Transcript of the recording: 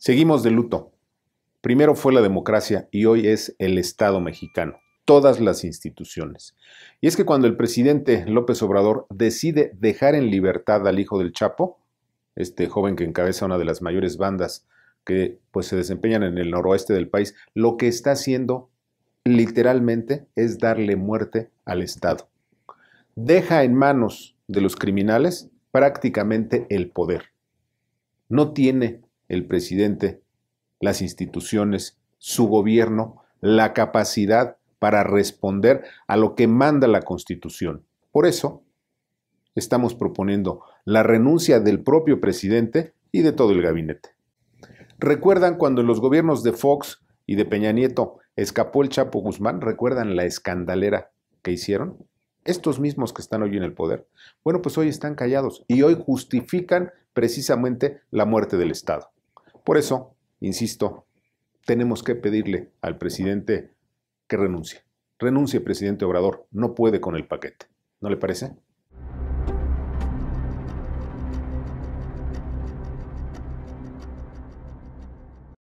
Seguimos de luto. Primero fue la democracia y hoy es el Estado mexicano, todas las instituciones. Y es que cuando el presidente López Obrador decide dejar en libertad al hijo del Chapo, este joven que encabeza una de las mayores bandas que pues se desempeñan en el noroeste del país, lo que está haciendo literalmente es darle muerte al Estado. Deja en manos de los criminales prácticamente el poder. No tiene el presidente, las instituciones, su gobierno, la capacidad para responder a lo que manda la Constitución. Por eso, estamos proponiendo la renuncia del propio presidente y de todo el gabinete. ¿Recuerdan cuando en los gobiernos de Fox y de Peña Nieto escapó el Chapo Guzmán? ¿Recuerdan la escandalera que hicieron? Estos mismos que están hoy en el poder. Bueno, pues hoy están callados y hoy justifican precisamente la muerte del Estado. Por eso, insisto, tenemos que pedirle al presidente que renuncie. Renuncie, presidente Obrador, no puede con el paquete. ¿No le parece?